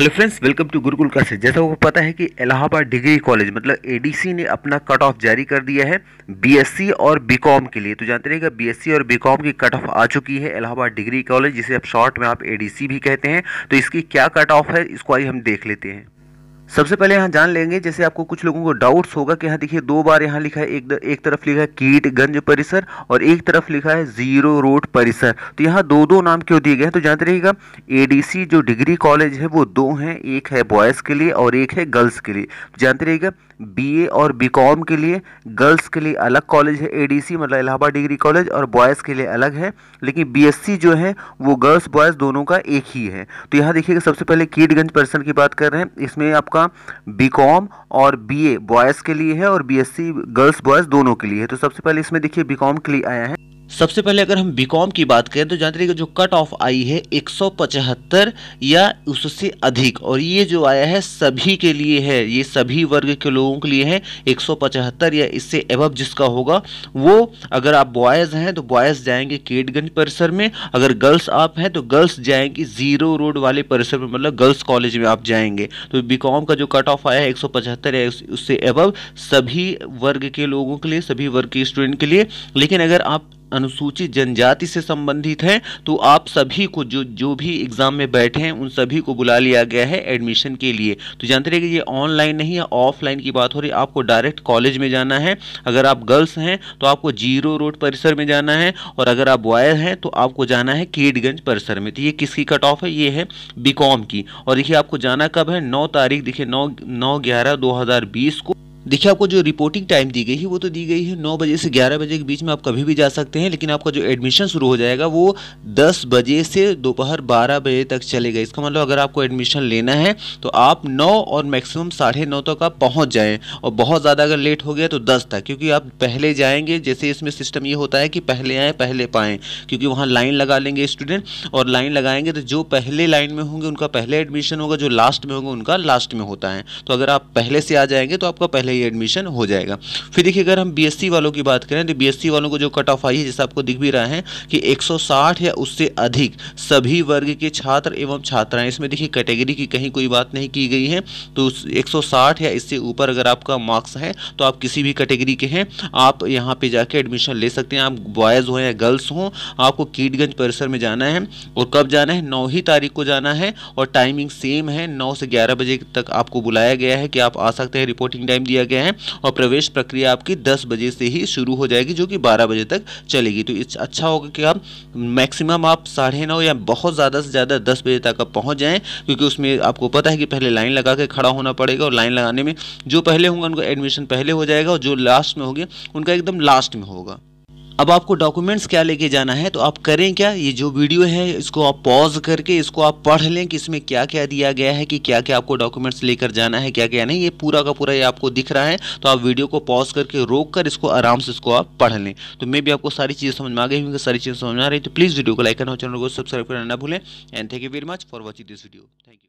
hello friends welcome to Gurukul classes जैसा आपको पता है कि इलाहाबाद डिग्री कॉलेज मतलब एडीसी ने अपना कट ऑफ जारी कर दिया है बीएससी और बीकॉम के लिए तो जानते रहेगा बीएससी और बीकॉम की कट ऑफ आ चुकी है इलाहाबाद डिग्री कॉलेज जिसे अब शॉर्ट में आप एडीसी भी कहते हैं तो इसकी क्या कट ऑफ है इसको आइए हम देख लेते हैं सबसे पहले यहाँ जान लेंगे जैसे आपको कुछ लोगों को डाउट्स होगा कि यहाँ देखिए दो बार यहाँ लिखा है एक द, एक तरफ लिखा है कीटगंज परिसर और एक तरफ लिखा है जीरो रोड परिसर तो यहाँ दो दो नाम क्यों दिए गए हैं तो जानते रहिएगा एडीसी जो डिग्री कॉलेज है वो दो हैं एक है बॉयज़ के लिए और एक है गर्ल्स के लिए जानते रहिएगा बीए और बीकॉम के लिए गर्ल्स के लिए अलग कॉलेज है एडीसी मतलब इलाहाबाद डिग्री कॉलेज और बॉयज़ के लिए अलग है लेकिन बीएससी जो है वो गर्ल्स बॉयज़ दोनों का एक ही है तो यहाँ देखिएगा सबसे पहले कीटगंज पर्सन की बात कर रहे हैं इसमें आपका कॉम और ए बॉयज़ के लिए है और सी गर्ल्स बॉयज़ दोनों के लिए है तो सबसे पहले इसमें देखिए कॉम के लिए आया है सबसे पहले अगर हम बीकॉम की बात करें तो जानते रहिए जो कट ऑफ आई है पचहत्तर या उससे अधिक और ये जो आया है सभी के लिए है ये सभी वर्ग के लोगों के लिए है पचहत्तर या इससे एबव जिसका होगा वो अगर आप बॉयज़ हैं तो बॉयज़ जाएंगे केटगंज परिसर में अगर गर्ल्स आप हैं तो गर्ल्स जाएंगी ज़ीरो रोड वाले परिसर में मतलब गर्ल्स कॉलेज में आप जाएंगे तो बीकॉम का जो कट ऑफ आया है पचहत्तर या उससे एबव सभी वर्ग के लोगों के लिए सभी वर्ग के स्टूडेंट के लिए लेकिन अगर आप अनुसूचित जनजाति से संबंधित हैं तो आप सभी को जो जो भी एग्ज़ाम में बैठे हैं उन सभी को बुला लिया गया है एडमिशन के लिए तो जानते रहिए ये ऑनलाइन नहीं है ऑफलाइन की बात हो रही है आपको डायरेक्ट कॉलेज में जाना है अगर आप गर्ल्स हैं तो आपको जीरो रोड परिसर में जाना है और अगर आप बॉयज हैं तो आपको जाना है केटगंज परिसर में तो ये किसकी कट ऑफ है ये है बी की और देखिए आपको जाना कब है नौ तारीख देखिए नौ नौ ग्यारह दो को देखिए आपको जो रिपोर्टिंग टाइम दी गई है वो तो दी गई है नौ बजे से ग्यारह बजे के बीच में आप कभी भी जा सकते हैं लेकिन आपका जो एडमिशन शुरू हो जाएगा वो दस बजे से दोपहर बारह बजे तक चलेगा इसका मतलब अगर आपको एडमिशन लेना है तो आप नौ और मैक्सिमम साढ़े नौ तक आप पहुँच जाएँ और बहुत ज़्यादा अगर लेट हो गया तो दस तक क्योंकि आप पहले जाएँगे जैसे इसमें सिस्टम ये होता है कि पहले आएँ पहले पाएँ क्योंकि वहाँ लाइन लगा लेंगे स्टूडेंट और लाइन लगाएंगे तो जो पहले लाइन में होंगे उनका पहले एडमिशन होगा जो लास्ट में होंगे उनका लास्ट में होता है तो अगर आप पहले से आ जाएंगे तो आपका पहले ही एडमिशन हो जाएगा फिर देखिए अगर हम बीएससी वालों की बात करें तो बीएससी वालों को जो कट ऑफ आई है जैसे आपको दिख भी रहा है कि 160 या उससे अधिक सभी वर्ग के छात्र एवं छात्राएं इसमें देखिए कैटेगरी की कहीं कोई बात नहीं की गई है तो एक या इससे ऊपर अगर आपका मार्क्स है तो आप किसी भी कैटेगरी के हैं आप यहाँ पर जाके एडमिशन ले सकते हैं आप बॉयज़ हों या गर्ल्स हों आपको कीटगंज परिसर में जाना है और कब जाना है नौ ही तारीख को जाना है और टाइमिंग सेम है नौ से ग्यारह बजे तक आपको बुलाया गया है कि आप आ सकते हैं रिपोर्टिंग टाइम दिया दिया गया है और प्रवेश प्रक्रिया आपकी दस बजे से ही शुरू हो जाएगी जो कि बारह बजे तक चलेगी तो इस अच्छा होगा कि आप मैक्सिमम आप साढ़े नौ या बहुत ज़्यादा से ज़्यादा दस बजे तक आप पहुँच जाएँ क्योंकि उसमें आपको पता है कि पहले लाइन लगा के खड़ा होना पड़ेगा और लाइन लगाने में जो पहले होंगे उनका एडमिशन पहले हो जाएगा और जो लास्ट में होगी उनका एकदम लास्ट में होगा अब आपको डॉक्यूमेंट्स क्या लेके जाना है तो आप करें क्या ये जो वीडियो है इसको आप पॉज करके इसको आप पढ़ लें कि इसमें क्या क्या दिया गया है कि क्या क्या आपको डॉक्यूमेंट्स लेकर जाना है क्या क्या नहीं ये पूरा का पूरा ये आपको दिख रहा है तो आप वीडियो को पॉज करके रोक कर इसको आराम से इसको आप पढ़ लें तो मैं भी आपको सारी चीज़ें समझ में आ गई हूँ सारी चीज़ें समझ में आ रही तो प्लीज़ वीडियो को लाइक करना चैनल को सब्सक्राइब करना ना भूलें and thank you very much for watching this video thank you